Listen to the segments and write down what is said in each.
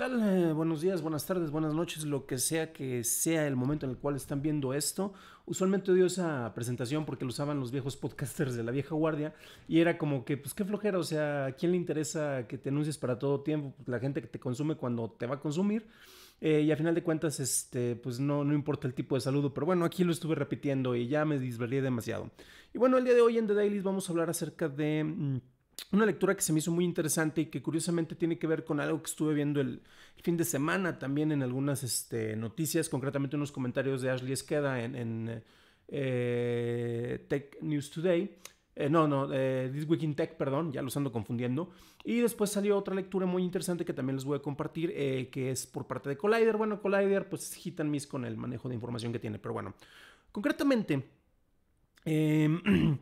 tal? Eh, buenos días, buenas tardes, buenas noches, lo que sea que sea el momento en el cual están viendo esto. Usualmente odio esa presentación porque lo usaban los viejos podcasters de la vieja guardia y era como que, pues qué flojera, o sea, ¿a quién le interesa que te anuncies para todo tiempo? Pues, la gente que te consume cuando te va a consumir. Eh, y a final de cuentas, este, pues no, no importa el tipo de saludo, pero bueno, aquí lo estuve repitiendo y ya me disvelé demasiado. Y bueno, el día de hoy en The Dailies vamos a hablar acerca de... Mm, una lectura que se me hizo muy interesante y que curiosamente tiene que ver con algo que estuve viendo el, fin de semana también en algunas este, noticias, concretamente unos comentarios de Ashley Esqueda en, eh, Tech News Today. Eh, no, no, eh, This Week in Tech, perdón, ya los ando confundiendo. Y después salió otra lectura muy interesante que también les voy a compartir, que es por parte de Collider. Bueno, Collider pues hit mis con el manejo de información que tiene, pero bueno. Concretamente, em,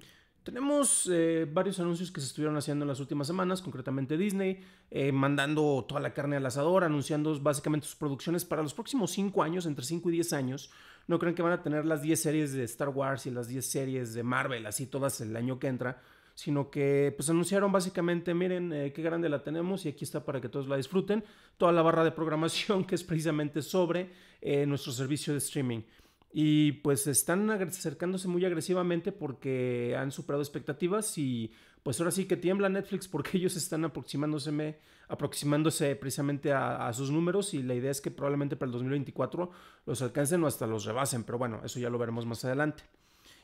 Tenemos eh, varios anuncios que se estuvieron haciendo en las últimas semanas, concretamente Disney, eh, mandando toda la carne al asador, anunciando básicamente sus producciones para los próximos 5 años, entre 5 y 10 años. No creen que van a tener las 10 series de Star Wars y las 10 series de Marvel, así todas el año que entra, sino que pues anunciaron básicamente, miren eh, qué grande la tenemos y aquí está para que todos la disfruten, toda la barra de programación que es precisamente sobre nuestro servicio de streaming. Y pues están acercándose muy agresivamente porque han superado expectativas y pues ahora sí que tiembla Netflix porque ellos están aproximándose, aproximándose precisamente a, sus números y la idea es que probablemente para el 2024 los alcancen o hasta los rebasen, pero bueno, eso ya lo veremos más adelante.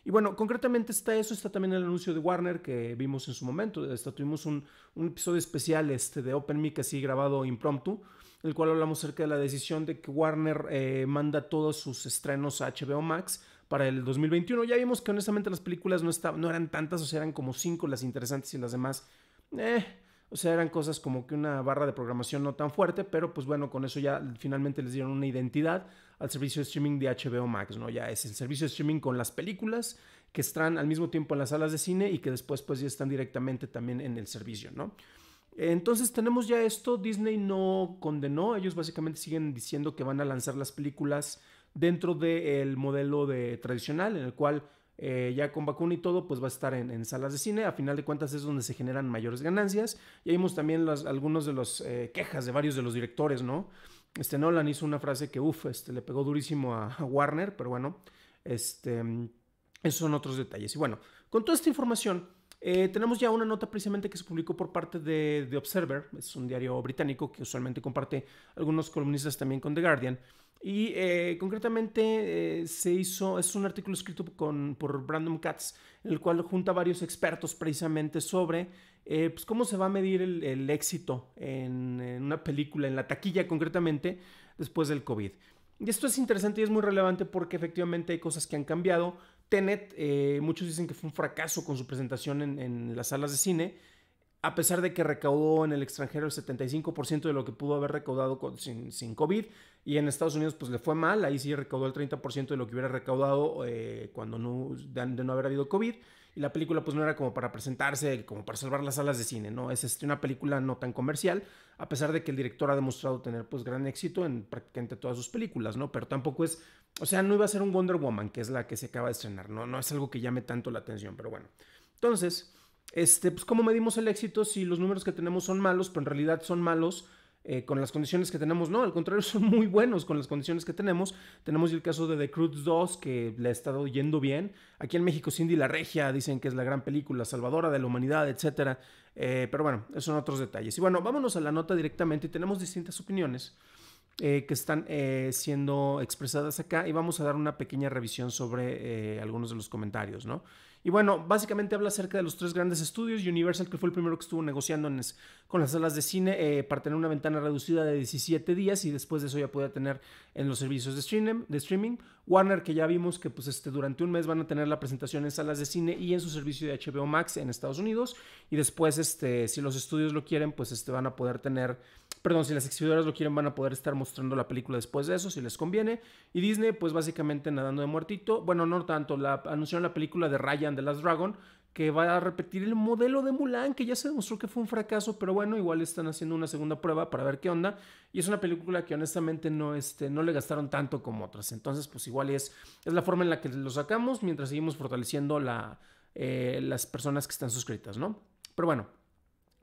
Y bueno, concretamente está eso, está también el anuncio de Warner que vimos en su momento, hasta tuvimos un, episodio especial este, de Open Mic así grabado impromptu, el cual hablamos acerca de la decisión de que Warner eh, manda todos sus estrenos a HBO Max para el 2021. Ya vimos que honestamente las películas no, estaban, no eran tantas, o sea, eran como cinco las interesantes y las demás, eh, o sea, eran cosas como que una barra de programación no tan fuerte, pero pues bueno, con eso ya finalmente les dieron una identidad al servicio de streaming de HBO Max, ¿no? Ya es el servicio de streaming con las películas que están al mismo tiempo en las salas de cine y que después pues ya están directamente también en el servicio, ¿no? Entonces tenemos ya esto, Disney no condenó, ellos básicamente siguen diciendo que van a lanzar las películas dentro del modelo de, tradicional, en el cual eh, ya con vacuna y todo, pues va a estar en, salas de cine, a final de cuentas es donde se generan mayores ganancias, y vimos también las, algunos de las eh, quejas de varios de los directores, ¿no? Este Nolan hizo una frase que, uff, este, le pegó durísimo a, Warner, pero bueno, este, esos son otros detalles. Y bueno, con toda esta información... Eh, tenemos ya una nota precisamente que se publicó por parte de The Observer, es un diario británico que usualmente comparte algunos columnistas también con The Guardian. Y eh, concretamente eh, se hizo, es un artículo escrito con, por Brandon Katz, en el cual junta varios expertos precisamente sobre pues cómo se va a medir el, éxito en, una película, en la taquilla concretamente, después del COVID. Y esto es interesante y es muy relevante porque efectivamente hay cosas que han cambiado, Tenet, eh, muchos dicen que fue un fracaso con su presentación en, las salas de cine, a pesar de que recaudó en el extranjero el 75% de lo que pudo haber recaudado sin, COVID, y en Estados Unidos pues le fue mal, ahí sí recaudó el 30% de lo que hubiera recaudado eh, cuando no, de no haber habido COVID. Y la película pues no era como para presentarse, como para salvar las salas de cine, ¿no? Es este, una película no tan comercial, a pesar de que el director ha demostrado tener pues gran éxito en prácticamente todas sus películas, ¿no? Pero tampoco es, o sea, no iba a ser un Wonder Woman, que es la que se acaba de estrenar, ¿no? No es algo que llame tanto la atención, pero bueno. Entonces, este, pues cómo medimos el éxito si los números que tenemos son malos, pero en realidad son malos eh, con las condiciones que tenemos. No, al contrario, son muy buenos con las condiciones que tenemos. Tenemos el caso de The Cruz 2, que le ha estado yendo bien. Aquí en México, Cindy La Regia, dicen que es la gran película salvadora de la humanidad, etcétera. Eh, pero bueno, esos son otros detalles. Y bueno, vámonos a la nota directamente. Tenemos distintas opiniones. Eh, que están siendo expresadas acá y vamos a dar una pequeña revisión sobre algunos de los comentarios, ¿no? Y bueno, básicamente habla acerca de los tres grandes estudios. Universal, que fue el primero que estuvo negociando con las salas de cine eh, para tener una ventana reducida de 17 días y después de eso ya podía tener en los servicios de, streaming de streaming. Warner, que ya vimos que pues, este, durante un mes van a tener la presentación en salas de cine y en su servicio de HBO Max en Estados Unidos. Y después, este, si los estudios lo quieren, pues este, van a poder tener, perdón, si las exhibidoras lo quieren, van a poder estar mostrando la película después de eso, si les conviene. Y Disney, pues básicamente nadando de muertito. Bueno, no tanto, la, anunciaron la película de Ryan de The Last Dragon, que va a repetir el modelo de Mulan, que ya se demostró que fue un fracaso, pero bueno, igual están haciendo una segunda prueba para ver qué onda. Y es una película que honestamente no, este, no le gastaron tanto como otras. Entonces, pues igual es, es la forma en la que lo sacamos mientras seguimos fortaleciendo la, eh, las personas que están suscritas, ¿no? Pero bueno,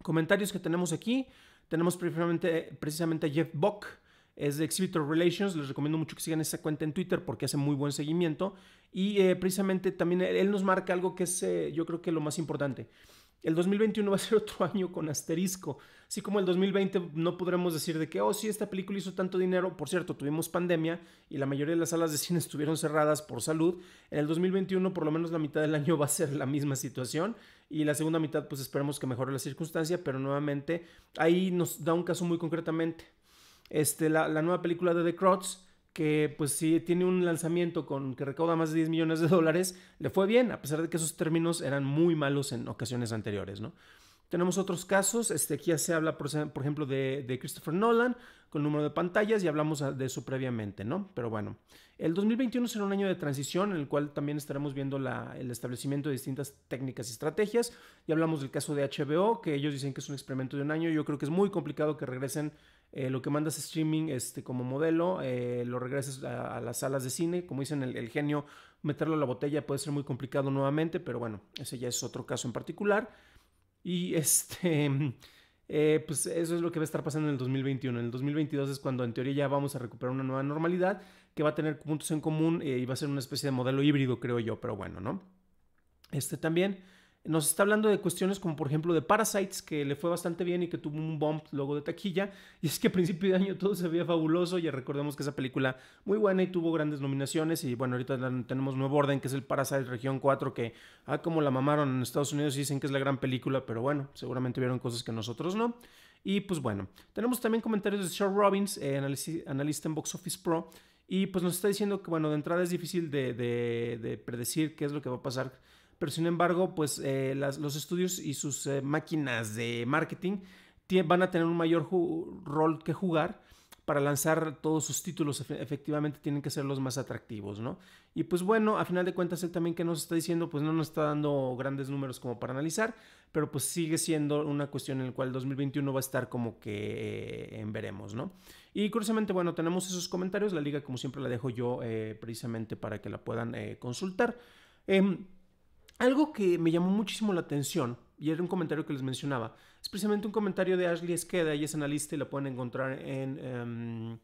comentarios que tenemos aquí. Tenemos precisamente, precisamente a Jeff Bock es de Exhibitor Relations. Les recomiendo mucho que sigan esa cuenta en Twitter porque hace muy buen seguimiento. Y eh, precisamente también él nos marca algo que es eh, yo creo que lo más importante. El 2021 va a ser otro año con asterisco. Así como el 2020 no podremos decir de que, oh, sí, esta película hizo tanto dinero. Por cierto, tuvimos pandemia y la mayoría de las salas de cine estuvieron cerradas por salud. En el 2021 por lo menos la mitad del año va a ser la misma situación y la segunda mitad pues esperemos que mejore la circunstancia, pero nuevamente ahí nos da un caso muy concretamente este, la, nueva película de The Crots, que pues si tiene un lanzamiento con que recauda más de 10 millones de dólares, le fue bien, a pesar de que esos términos eran muy malos en ocasiones anteriores, ¿no? Tenemos otros casos, este, aquí ya se habla, por, ejemplo, de, Christopher Nolan, con número de pantallas, y hablamos de eso previamente, ¿no? Pero bueno, el 2021 será un año de transición en el cual también estaremos viendo la, el establecimiento de distintas técnicas y estrategias. Ya hablamos del caso de HBO, que ellos dicen que es un experimento de un año, yo creo que es muy complicado que regresen eh, lo que mandas streaming este, como modelo, eh, lo regresas a, las salas de cine. Como dicen, el, genio, meterlo a la botella puede ser muy complicado nuevamente, pero bueno, ese ya es otro caso en particular. Y este, eh, pues eso es lo que va a estar pasando en el 2021. En el 2022 es cuando en teoría ya vamos a recuperar una nueva normalidad que va a tener puntos en común y va a ser una especie de modelo híbrido, creo yo, pero bueno, ¿no? Este también nos está hablando de cuestiones como por ejemplo de Parasites, que le fue bastante bien y que tuvo un bump luego de taquilla. Y es que a principio de año todo se veía fabuloso. Ya recordemos que esa película muy buena y tuvo grandes nominaciones. Y bueno, ahorita tenemos Nuevo Orden, que es el Parasite Región 4, que ah, como la mamaron en Estados Unidos y dicen que es la gran película, pero bueno, seguramente vieron cosas que nosotros no. Y pues bueno, tenemos también comentarios de Sean Robbins, eh, analista en Box Office Pro. Y pues nos está diciendo que bueno, de entrada es difícil de, de predecir qué es lo que va a pasar pero sin embargo, pues eh, los estudios y sus eh, máquinas de marketing van a tener un mayor rol que jugar para lanzar todos sus títulos efectivamente tienen que ser los más atractivos, ¿no? Y pues bueno, a final de cuentas él también que nos está diciendo, pues no nos está dando grandes números como para analizar, pero pues sigue siendo una cuestión en la cual 2021 va a estar como que eh, en veremos, ¿no? Y curiosamente, bueno, tenemos esos comentarios, la liga como siempre la dejo yo precisamente para que la puedan consultar. Em, algo que me llamó muchísimo la atención, y era un comentario que les mencionaba, es precisamente un comentario de Ashley Esqueda, ella es analista y la pueden encontrar en... Em,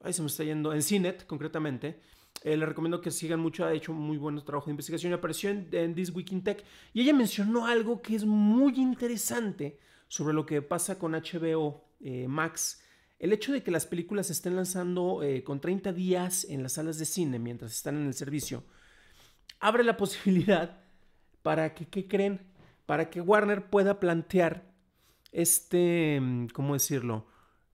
Ahí se me está yendo, en CINET concretamente. Eh, les recomiendo que sigan mucho, ha hecho muy buen trabajo de investigación y apareció en, en, This Week in Tech y ella mencionó algo que es muy interesante sobre lo que pasa con HBO eh, Max. El hecho de que las películas se estén lanzando eh, con 30 días en las salas de cine mientras están en el servicio abre la posibilidad para que, ¿qué creen? Para que Warner pueda plantear este, mm, ¿cómo decirlo?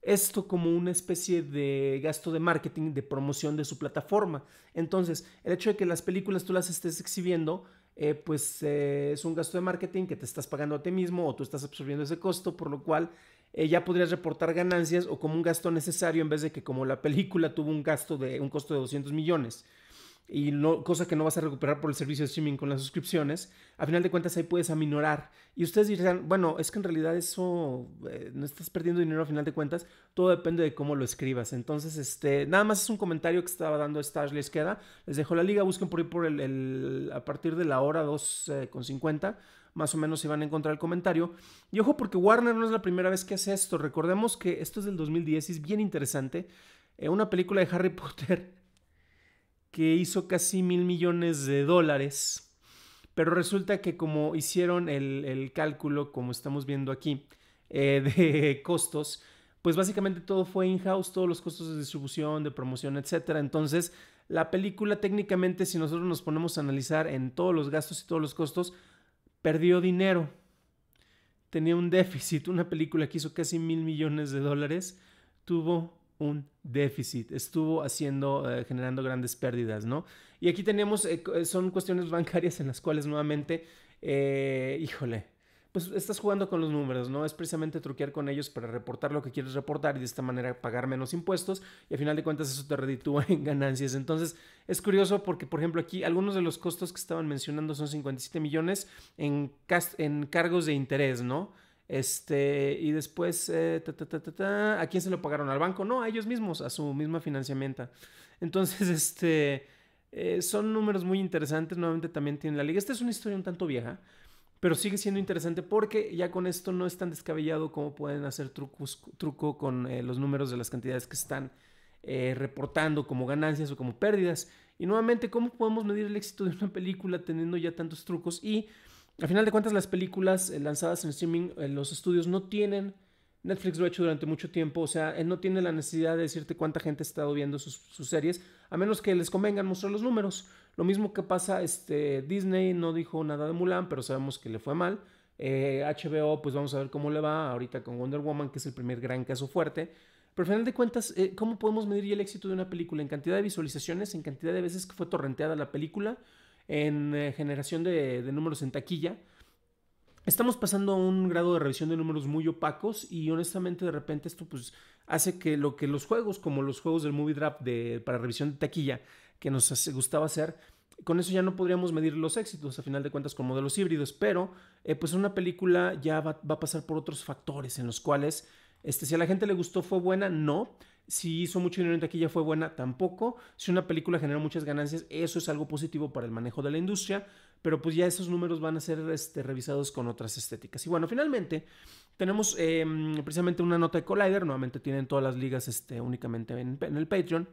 Esto como una especie de gasto de marketing, de promoción de su plataforma. Entonces, el hecho de que las películas tú las estés exhibiendo, eh, pues eh, es un gasto de marketing que te estás pagando a ti mismo o tú estás absorbiendo ese costo, por lo cual eh, ya podrías reportar ganancias o como un gasto necesario en vez de que como la película tuvo un gasto de un costo de 200 millones y no, cosa que no vas a recuperar por el servicio de streaming con las suscripciones, a final de cuentas ahí puedes aminorar. Y ustedes dirán, bueno, es que en realidad eso, eh, no estás perdiendo dinero a final de cuentas, todo depende de cómo lo escribas. Entonces, este, nada más es un comentario que estaba dando Stash Les queda. Les dejo la liga, busquen por ahí por el, a partir de la hora 2.50. Eh, más o menos se van a encontrar el comentario. Y ojo, porque Warner no es la primera vez que hace esto. Recordemos que esto es del 2010 y es bien interesante. Eh, una película de Harry Potter que hizo casi mil millones de dólares, pero resulta que como hicieron el, cálculo, como estamos viendo aquí, eh, de costos, pues básicamente todo fue in-house, todos los costos de distribución, de promoción, etcétera. Entonces, la película técnicamente, si nosotros nos ponemos a analizar en todos los gastos y todos los costos, perdió dinero. Tenía un déficit. Una película que hizo casi mil millones de dólares tuvo un déficit, estuvo haciendo, eh, generando grandes pérdidas, ¿no? Y aquí tenemos, eh, eh, son cuestiones bancarias en las cuales nuevamente, híjole, pues estás jugando con los números, ¿no? Es precisamente truquear con ellos para reportar lo que quieres reportar y de esta manera pagar menos impuestos y al final de cuentas eso te reditúa en ganancias. Entonces es curioso porque, por ejemplo, aquí algunos de los costos que estaban mencionando son 57 millones en, en cargos de interés, ¿no? Este, y después, eh, ¿a quién se lo pagaron? ¿Al banco? No, a ellos mismos, a su misma financiamiento. Entonces, este, eh, son números muy interesantes. Nuevamente también tiene la liga. Esta es una historia un tanto vieja, pero sigue siendo interesante porque ya con esto no es tan descabellado como pueden hacer trucos, truco con eh, los números de las cantidades que están reportando como ganancias o como pérdidas. Y nuevamente, ¿cómo podemos medir el éxito de una película teniendo ya tantos trucos? Y al final de cuentas, las películas eh, lanzadas en streaming, eh, los estudios no tienen. Netflix lo ha hecho durante mucho tiempo, o sea, él no tiene la necesidad de decirte cuánta gente ha estado viendo sus, series, a menos que les convengan mostrar los números. Lo mismo que pasa, este, Disney no dijo nada de Mulan, pero sabemos que le fue mal. HBO, eh, pues vamos a ver cómo le va ahorita con Wonder Woman, que es el primer gran caso fuerte. Pero al final de cuentas, ¿cómo podemos medir el éxito de una película? ¿En cantidad de visualizaciones? ¿En cantidad de veces que fue torrenteada la película? en eh, generación de, números en taquilla, estamos pasando a un grado de revisión de números muy opacos y honestamente de repente esto pues hace que lo que los juegos, como los juegos del Movie Draft de, para revisión de taquilla, que nos gustaba hacer, con eso ya no podríamos medir los éxitos a final de cuentas con modelos híbridos, pero eh, pues una película ya va, a pasar por otros factores en los cuales, este, si a la gente le gustó fue buena, no, si hizo mucho dinero en taquilla fue buena, tampoco. Si una película generó muchas ganancias, eso es algo positivo para el manejo de la industria, pero pues ya esos números van a ser este, revisados con otras estéticas. Y bueno, finalmente tenemos em, precisamente una nota de Collider, nuevamente tienen todas las ligas este, únicamente en, el Patreon,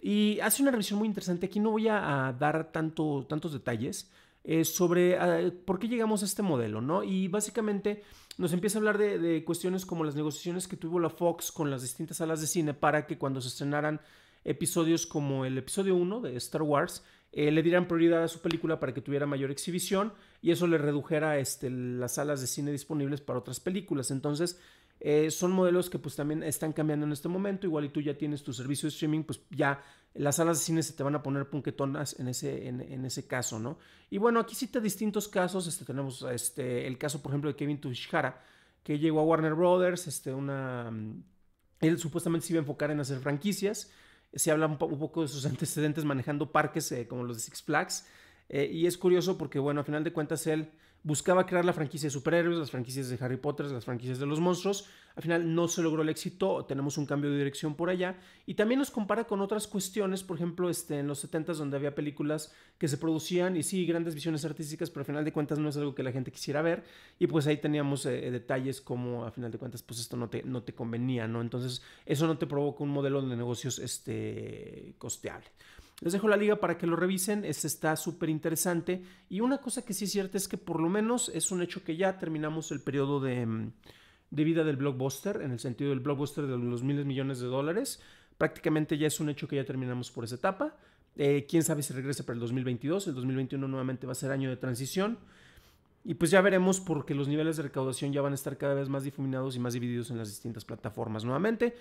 y hace una revisión muy interesante, aquí no voy a, dar tanto, tantos detalles eh, sobre ah, por qué llegamos a este modelo, ¿no? Y básicamente nos empieza a hablar de, cuestiones como las negociaciones que tuvo la Fox con las distintas salas de cine para que cuando se estrenaran episodios como el episodio 1 de Star Wars, eh, le dieran prioridad a su película para que tuviera mayor exhibición y eso le redujera este, las salas de cine disponibles para otras películas. Entonces, eh, son modelos que pues también están cambiando en este momento. Igual y tú ya tienes tu servicio de streaming, pues ya las salas de cine se te van a poner punquetonas en ese, en, ese caso, ¿no? Y bueno, aquí cita distintos casos. Este, tenemos este, el caso, por ejemplo, de Kevin Tushihara, que llegó a Warner Brothers, este, una... Mm, él supuestamente se iba a enfocar en hacer franquicias. Se habla un, poco de sus antecedentes manejando parques eh, como los de Six Flags. Eh, y es curioso porque, bueno, a final de cuentas él buscaba crear la franquicia de superhéroes, las franquicias de Harry Potter, las franquicias de los monstruos. Al final no se logró el éxito, tenemos un cambio de dirección por allá. Y también nos compara con otras cuestiones, por ejemplo, este, en los 70s donde había películas que se producían y sí, grandes visiones artísticas, pero al final de cuentas no es algo que la gente quisiera ver. Y pues ahí teníamos eh, eh, detalles como a final de cuentas pues esto no te, no te convenía, ¿no? Entonces eso no te provoca un modelo de negocios este, costeable. Les dejo la liga para que lo revisen, este está súper interesante. Y una cosa que sí es cierta es que por lo menos es un hecho que ya terminamos el periodo de, mm, vida del blockbuster, en el sentido del blockbuster de los miles de millones de dólares. Prácticamente ya es un hecho que ya terminamos por esa etapa. Eh, quién sabe si regresa para el 2022, el 2021 nuevamente va a ser año de transición. Y pues ya veremos porque los niveles de recaudación ya van a estar cada vez más difuminados y más divididos en las distintas plataformas nuevamente.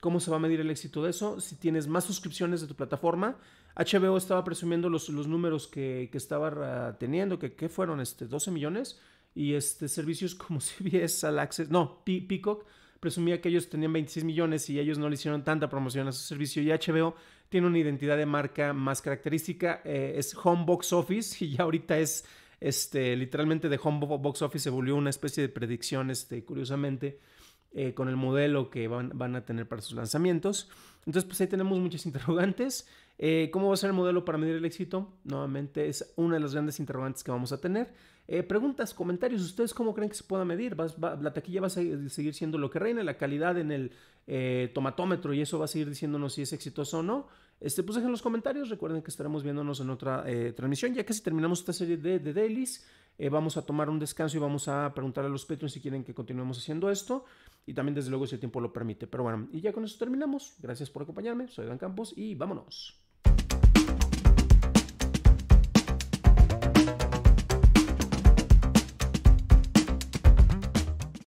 ¿Cómo se va a medir el éxito de eso? Si tienes más suscripciones de tu plataforma. HBO estaba presumiendo los, los números que, que estaba teniendo, que, que, fueron este, 12 millones. Y este, servicios como CBS, All Access, no, Peacock, presumía que ellos tenían 26 millones y ellos no le hicieron tanta promoción a su servicio. Y HBO tiene una identidad de marca más característica, eh, es Home Box Office y ya ahorita es este, literalmente de Home Box Office se volvió una especie de predicción, este, curiosamente. Eh, con el modelo que van, a tener para sus lanzamientos. Entonces, pues ahí tenemos muchas interrogantes. Eh, ¿Cómo va a ser el modelo para medir el éxito? Nuevamente es una de las grandes interrogantes que vamos a tener. Eh, preguntas, comentarios, ¿ustedes cómo creen que se pueda medir? ¿La taquilla va a seguir siendo lo que reina? ¿La calidad en el tomatómetro y eso va a seguir diciéndonos si es exitoso o no? Este, pues dejen los comentarios, recuerden que estaremos viéndonos en otra transmisión. Ya que casi terminamos esta serie de, de dailies. Eh, vamos a tomar un descanso y vamos a preguntar a los Patreons si quieren que continuemos haciendo esto. Y también, desde luego, si el tiempo lo permite. Pero bueno, y ya con eso terminamos. Gracias por acompañarme. Soy Dan Campos y vámonos.